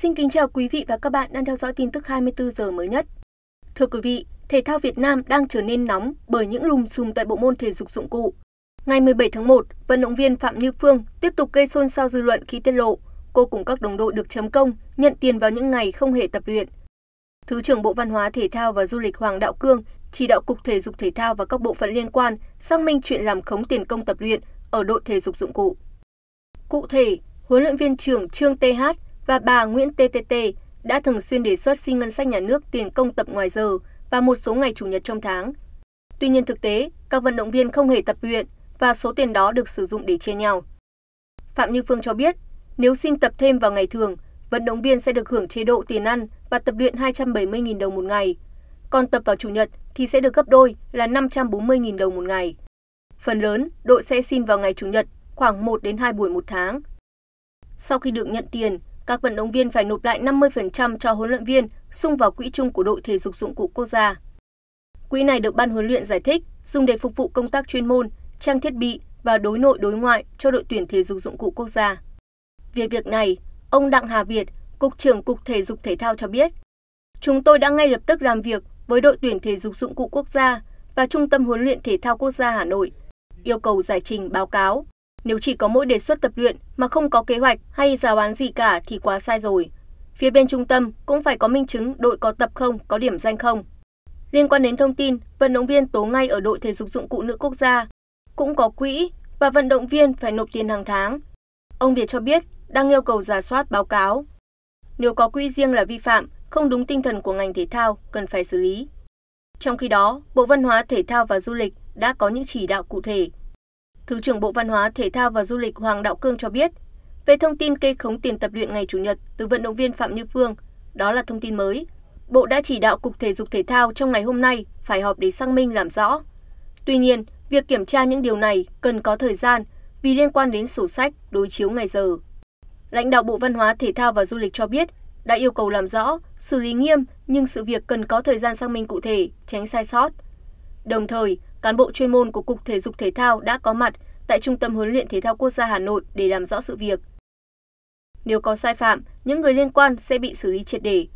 Xin kính chào quý vị và các bạn đang theo dõi tin tức 24 giờ mới nhất. Thưa quý vị, thể thao Việt Nam đang trở nên nóng bởi những lùm xùm tại bộ môn thể dục dụng cụ. Ngày 17 tháng 1, vận động viên Phạm Như Phương tiếp tục gây xôn xao dư luận khi tiết lộ cô cùng các đồng đội được chấm công, nhận tiền vào những ngày không hề tập luyện. Thứ trưởng Bộ Văn hóa Thể thao và Du lịch Hoàng Đạo Cương chỉ đạo Cục Thể dục Thể thao và các bộ phận liên quan xác minh chuyện làm khống tiền công tập luyện ở đội thể dục dụng cụ. Cụ thể, huấn luyện viên trưởng Trương TH và bà Nguyễn TTT đã thường xuyên đề xuất xin ngân sách nhà nước tiền công tập ngoài giờ và một số ngày chủ nhật trong tháng. Tuy nhiên thực tế, các vận động viên không hề tập luyện và số tiền đó được sử dụng để chia nhau. Phạm Như Phương cho biết, nếu xin tập thêm vào ngày thường, vận động viên sẽ được hưởng chế độ tiền ăn và tập luyện 270.000 đồng một ngày. Còn tập vào chủ nhật thì sẽ được gấp đôi là 540.000 đồng một ngày. Phần lớn, đội sẽ xin vào ngày chủ nhật khoảng 1 đến 2 buổi một tháng. Sau khi được nhận tiền, các vận động viên phải nộp lại 50% cho huấn luyện viên sung vào quỹ chung của đội thể dục dụng cụ quốc gia. Quỹ này được ban huấn luyện giải thích dùng để phục vụ công tác chuyên môn, trang thiết bị và đối nội đối ngoại cho đội tuyển thể dục dụng cụ quốc gia. Về việc này, ông Đặng Hà Việt, Cục trưởng Cục Thể dục Thể thao cho biết, Chúng tôi đã ngay lập tức làm việc với đội tuyển thể dục dụng cụ quốc gia và Trung tâm huấn luyện thể thao quốc gia Hà Nội, yêu cầu giải trình báo cáo nếu chỉ có mỗi đề xuất tập luyện mà không có kế hoạch hay giáo án gì cả thì quá sai rồi. Phía bên trung tâm cũng phải có minh chứng đội có tập không, có điểm danh không. Liên quan đến thông tin, vận động viên tố ngay ở đội thể dục dụng cụ nữ quốc gia cũng có quỹ và vận động viên phải nộp tiền hàng tháng. Ông Việt cho biết đang yêu cầu giả soát báo cáo. Nếu có quỹ riêng là vi phạm, không đúng tinh thần của ngành thể thao, cần phải xử lý. Trong khi đó, Bộ Văn hóa, Thể thao và Du lịch đã có những chỉ đạo cụ thể thứ trưởng Bộ Văn hóa, Thể thao và Du lịch Hoàng Đạo Cương cho biết, về thông tin kê khống tiền tập luyện ngày Chủ nhật từ vận động viên Phạm Như Phương, đó là thông tin mới. Bộ đã chỉ đạo Cục Thể dục Thể thao trong ngày hôm nay phải họp để xác minh làm rõ. Tuy nhiên, việc kiểm tra những điều này cần có thời gian vì liên quan đến sổ sách đối chiếu ngày giờ. Lãnh đạo Bộ Văn hóa, Thể thao và Du lịch cho biết đã yêu cầu làm rõ, xử lý nghiêm nhưng sự việc cần có thời gian xác minh cụ thể, tránh sai sót. Đồng thời, cán bộ chuyên môn của cục thể dục thể thao đã có mặt tại trung tâm huấn luyện thể thao quốc gia hà nội để làm rõ sự việc nếu có sai phạm những người liên quan sẽ bị xử lý triệt để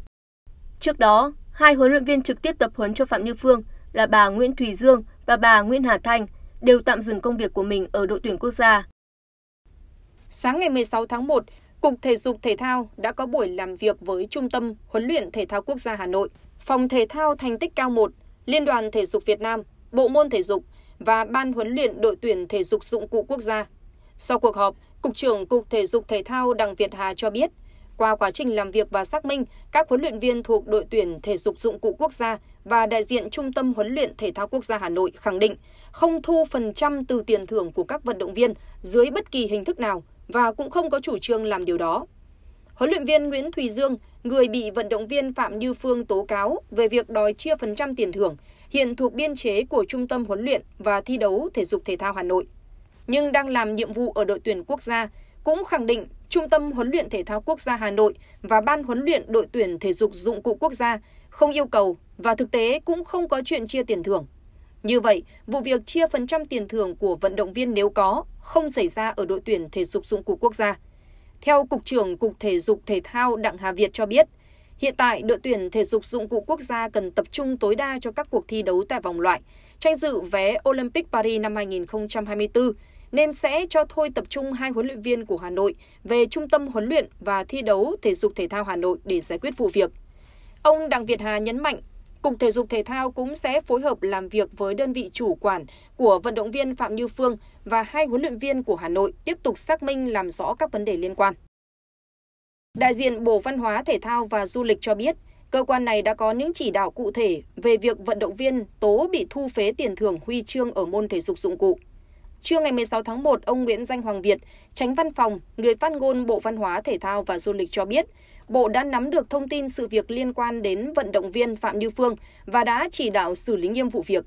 trước đó hai huấn luyện viên trực tiếp tập huấn cho phạm như phương là bà nguyễn thùy dương và bà nguyễn hà thanh đều tạm dừng công việc của mình ở đội tuyển quốc gia sáng ngày 16 tháng 1 Cục Thể dục Thể thao đã có buổi làm việc với Trung tâm Huấn luyện Thể thao Quốc gia Hà Nội, Phòng Thể thao Thành tích cao 1, Liên đoàn Thể dục Việt Nam bộ môn thể dục và ban huấn luyện đội tuyển thể dục dụng cụ quốc gia. Sau cuộc họp, Cục trưởng Cục Thể dục Thể thao Đặng Việt Hà cho biết, qua quá trình làm việc và xác minh, các huấn luyện viên thuộc đội tuyển thể dục dụng cụ quốc gia và đại diện Trung tâm huấn luyện thể thao quốc gia Hà Nội khẳng định không thu phần trăm từ tiền thưởng của các vận động viên dưới bất kỳ hình thức nào và cũng không có chủ trương làm điều đó. Huấn luyện viên Nguyễn Thùy Dương, người bị vận động viên Phạm Như Phương tố cáo về việc đòi chia phần trăm tiền thưởng, hiện thuộc biên chế của Trung tâm huấn luyện và thi đấu thể dục thể thao Hà Nội. Nhưng đang làm nhiệm vụ ở đội tuyển quốc gia, cũng khẳng định Trung tâm huấn luyện thể thao quốc gia Hà Nội và Ban huấn luyện đội tuyển thể dục dụng cụ quốc gia không yêu cầu và thực tế cũng không có chuyện chia tiền thưởng. Như vậy, vụ việc chia phần trăm tiền thưởng của vận động viên nếu có không xảy ra ở đội tuyển thể dục dụng cụ quốc gia theo cục trưởng cục thể dục thể thao đặng hà việt cho biết hiện tại đội tuyển thể dục dụng cụ quốc gia cần tập trung tối đa cho các cuộc thi đấu tại vòng loại tranh dự vé olympic paris năm 2024 nên sẽ cho thôi tập trung hai huấn luyện viên của Hà Nội về Trung tâm huấn luyện và thi đấu thể dục thể thao Hà Nội để giải quyết vụ việc. Ông Đặng Việt Hà nhấn mạnh Cục Thể dục Thể thao cũng sẽ phối hợp làm việc với đơn vị chủ quản của vận động viên Phạm Như Phương và hai huấn luyện viên của Hà Nội tiếp tục xác minh làm rõ các vấn đề liên quan. Đại diện Bộ Văn hóa, Thể thao và Du lịch cho biết, cơ quan này đã có những chỉ đạo cụ thể về việc vận động viên tố bị thu phế tiền thưởng huy chương ở môn thể dục dụng cụ. Trưa ngày 16 tháng 1, ông Nguyễn Danh Hoàng Việt, tránh văn phòng, người phát ngôn Bộ Văn hóa, Thể thao và Du lịch cho biết, Bộ đã nắm được thông tin sự việc liên quan đến vận động viên Phạm Như Phương và đã chỉ đạo xử lý nghiêm vụ việc.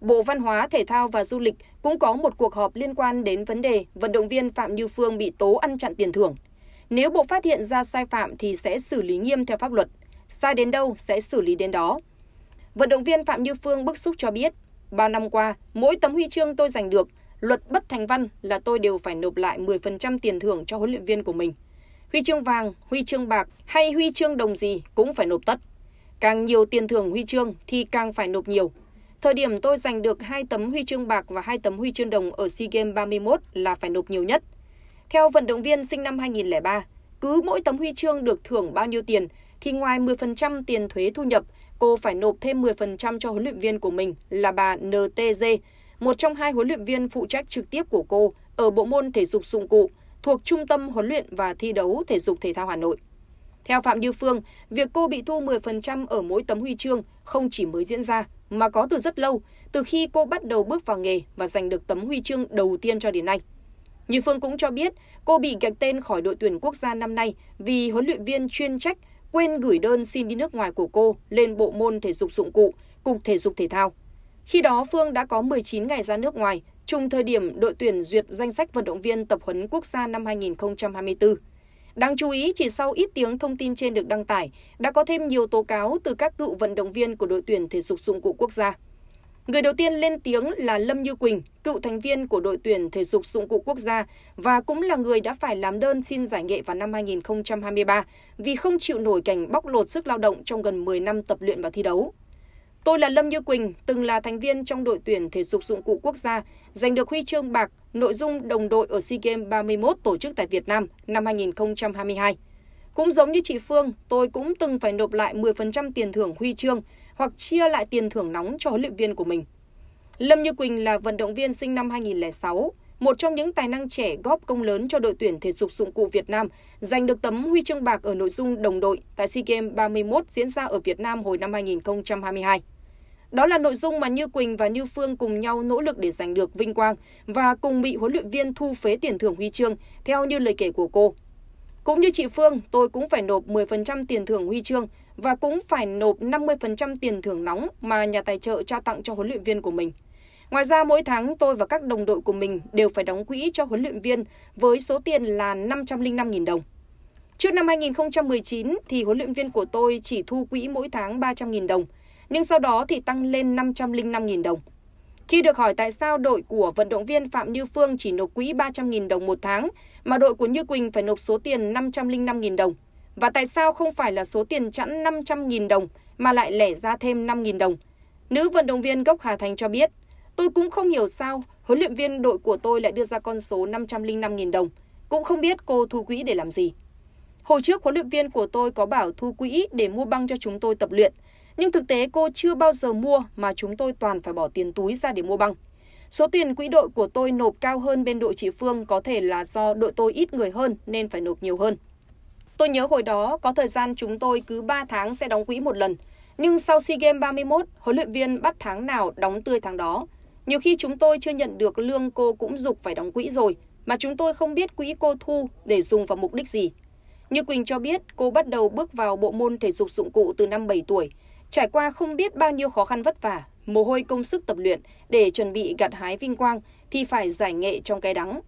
Bộ Văn hóa, Thể thao và Du lịch cũng có một cuộc họp liên quan đến vấn đề vận động viên Phạm Như Phương bị tố ăn chặn tiền thưởng. Nếu Bộ phát hiện ra sai phạm thì sẽ xử lý nghiêm theo pháp luật. Sai đến đâu sẽ xử lý đến đó. Vận động viên Phạm Như Phương bức xúc cho biết, bao năm qua, mỗi tấm huy chương tôi giành được, luật bất thành văn là tôi đều phải nộp lại 10% tiền thưởng cho huấn luyện viên của mình huy chương vàng, huy chương bạc hay huy chương đồng gì cũng phải nộp tất. Càng nhiều tiền thưởng huy chương thì càng phải nộp nhiều. Thời điểm tôi giành được hai tấm huy chương bạc và hai tấm huy chương đồng ở SEA Games 31 là phải nộp nhiều nhất. Theo vận động viên sinh năm 2003, cứ mỗi tấm huy chương được thưởng bao nhiêu tiền thì ngoài 10% tiền thuế thu nhập, cô phải nộp thêm 10% cho huấn luyện viên của mình là bà NTG, một trong hai huấn luyện viên phụ trách trực tiếp của cô ở bộ môn thể dục dụng cụ thuộc Trung tâm Huấn luyện và Thi đấu Thể dục Thể thao Hà Nội. Theo Phạm Như Phương, việc cô bị thu 10% ở mỗi tấm huy chương không chỉ mới diễn ra mà có từ rất lâu, từ khi cô bắt đầu bước vào nghề và giành được tấm huy chương đầu tiên cho đến nay. Như Phương cũng cho biết, cô bị gạch tên khỏi đội tuyển quốc gia năm nay vì huấn luyện viên chuyên trách quên gửi đơn xin đi nước ngoài của cô lên bộ môn thể dục dụng cụ, cục thể dục thể thao. Khi đó Phương đã có 19 ngày ra nước ngoài chung thời điểm đội tuyển duyệt danh sách vận động viên tập huấn quốc gia năm 2024. Đáng chú ý, chỉ sau ít tiếng thông tin trên được đăng tải, đã có thêm nhiều tố cáo từ các cựu vận động viên của đội tuyển thể dục dụng cụ quốc gia. Người đầu tiên lên tiếng là Lâm Như Quỳnh, cựu thành viên của đội tuyển thể dục dụng cụ quốc gia và cũng là người đã phải làm đơn xin giải nghệ vào năm 2023 vì không chịu nổi cảnh bóc lột sức lao động trong gần 10 năm tập luyện và thi đấu. Tôi là Lâm Như Quỳnh, từng là thành viên trong đội tuyển thể dục dụng cụ quốc gia, giành được huy chương bạc nội dung đồng đội ở SEA Games 31 tổ chức tại Việt Nam năm 2022. Cũng giống như chị Phương, tôi cũng từng phải nộp lại 10% tiền thưởng huy chương hoặc chia lại tiền thưởng nóng cho huấn luyện viên của mình. Lâm Như Quỳnh là vận động viên sinh năm 2006, một trong những tài năng trẻ góp công lớn cho đội tuyển thể dục dụng cụ Việt Nam, giành được tấm huy chương bạc ở nội dung đồng đội tại SEA Games 31 diễn ra ở Việt Nam hồi năm 2022. Đó là nội dung mà Như Quỳnh và Như Phương cùng nhau nỗ lực để giành được vinh quang và cùng bị huấn luyện viên thu phế tiền thưởng huy chương, theo như lời kể của cô. Cũng như chị Phương, tôi cũng phải nộp 10% tiền thưởng huy chương và cũng phải nộp 50% tiền thưởng nóng mà nhà tài trợ trao tặng cho huấn luyện viên của mình. Ngoài ra mỗi tháng tôi và các đồng đội của mình đều phải đóng quỹ cho huấn luyện viên với số tiền là 505.000 đồng. Trước năm 2019 thì huấn luyện viên của tôi chỉ thu quỹ mỗi tháng 300.000 đồng, nhưng sau đó thì tăng lên 505.000 đồng. Khi được hỏi tại sao đội của vận động viên Phạm Như Phương chỉ nộp quỹ 300.000 đồng một tháng mà đội của Như Quỳnh phải nộp số tiền 505.000 đồng và tại sao không phải là số tiền chẵn 500.000 đồng mà lại lẻ ra thêm 5.000 đồng, nữ vận động viên gốc Hà Thành cho biết Tôi cũng không hiểu sao huấn luyện viên đội của tôi lại đưa ra con số 505.000 đồng. Cũng không biết cô thu quỹ để làm gì. Hồi trước huấn luyện viên của tôi có bảo thu quỹ để mua băng cho chúng tôi tập luyện. Nhưng thực tế cô chưa bao giờ mua mà chúng tôi toàn phải bỏ tiền túi ra để mua băng. Số tiền quỹ đội của tôi nộp cao hơn bên đội chị Phương có thể là do đội tôi ít người hơn nên phải nộp nhiều hơn. Tôi nhớ hồi đó có thời gian chúng tôi cứ 3 tháng sẽ đóng quỹ một lần. Nhưng sau SEA Games 31, huấn luyện viên bắt tháng nào đóng tươi tháng đó. Nhiều khi chúng tôi chưa nhận được lương cô cũng dục phải đóng quỹ rồi, mà chúng tôi không biết quỹ cô thu để dùng vào mục đích gì. Như Quỳnh cho biết, cô bắt đầu bước vào bộ môn thể dục dụng cụ từ năm bảy tuổi, trải qua không biết bao nhiêu khó khăn vất vả, mồ hôi công sức tập luyện để chuẩn bị gặt hái vinh quang thì phải giải nghệ trong cái đắng.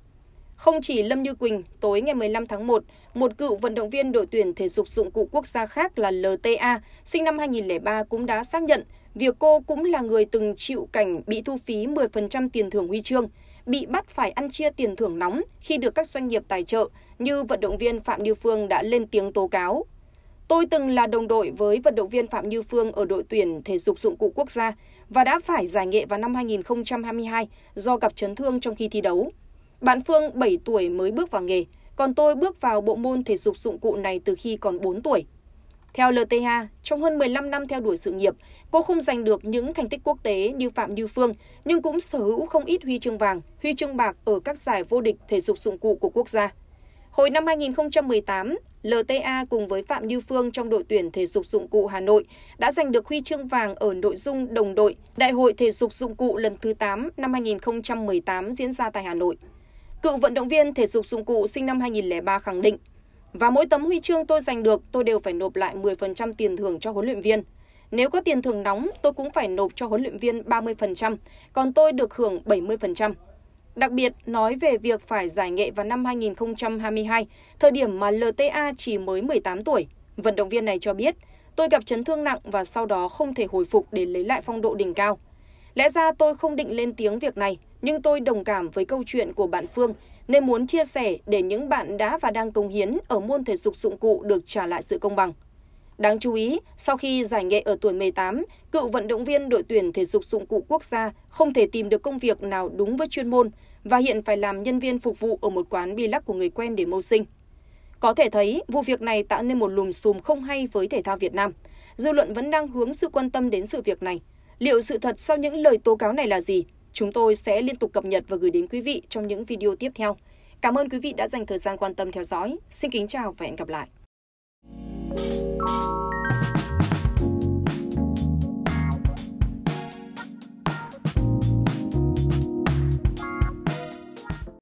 Không chỉ Lâm Như Quỳnh, tối ngày 15 tháng 1, một cựu vận động viên đội tuyển thể dục dụng cụ quốc gia khác là LTA, sinh năm 2003 cũng đã xác nhận việc cô cũng là người từng chịu cảnh bị thu phí 10% tiền thưởng huy chương, bị bắt phải ăn chia tiền thưởng nóng khi được các doanh nghiệp tài trợ như vận động viên Phạm Như Phương đã lên tiếng tố cáo. Tôi từng là đồng đội với vận động viên Phạm Như Phương ở đội tuyển thể dục dụng cụ quốc gia và đã phải giải nghệ vào năm 2022 do gặp chấn thương trong khi thi đấu. Bạn Phương 7 tuổi mới bước vào nghề, còn tôi bước vào bộ môn thể dục dụng cụ này từ khi còn 4 tuổi. Theo LTA, trong hơn 15 năm theo đuổi sự nghiệp, cô không giành được những thành tích quốc tế như Phạm Như Phương, nhưng cũng sở hữu không ít huy chương vàng, huy chương bạc ở các giải vô địch thể dục dụng cụ của quốc gia. Hồi năm 2018, LTA cùng với Phạm Như Phương trong đội tuyển thể dục dụng cụ Hà Nội đã giành được huy chương vàng ở nội dung đồng đội Đại hội thể dục dụng cụ lần thứ 8 năm 2018 diễn ra tại Hà Nội. Cựu vận động viên thể dục dụng cụ sinh năm 2003 khẳng định và mỗi tấm huy chương tôi giành được, tôi đều phải nộp lại 10% tiền thưởng cho huấn luyện viên. Nếu có tiền thưởng nóng, tôi cũng phải nộp cho huấn luyện viên 30%, còn tôi được hưởng 70%. Đặc biệt, nói về việc phải giải nghệ vào năm 2022, thời điểm mà LTA chỉ mới 18 tuổi, vận động viên này cho biết, tôi gặp chấn thương nặng và sau đó không thể hồi phục để lấy lại phong độ đỉnh cao. Lẽ ra tôi không định lên tiếng việc này, nhưng tôi đồng cảm với câu chuyện của bạn Phương nên muốn chia sẻ để những bạn đã và đang công hiến ở môn thể dục dụng cụ được trả lại sự công bằng. Đáng chú ý, sau khi giải nghệ ở tuổi 18, cựu vận động viên đội tuyển thể dục dụng cụ quốc gia không thể tìm được công việc nào đúng với chuyên môn và hiện phải làm nhân viên phục vụ ở một quán bi lắc của người quen để mưu sinh. Có thể thấy, vụ việc này tạo nên một lùm xùm không hay với thể thao Việt Nam. Dư luận vẫn đang hướng sự quan tâm đến sự việc này. Liệu sự thật sau những lời tố cáo này là gì? Chúng tôi sẽ liên tục cập nhật và gửi đến quý vị trong những video tiếp theo. Cảm ơn quý vị đã dành thời gian quan tâm theo dõi. Xin kính chào và hẹn gặp lại.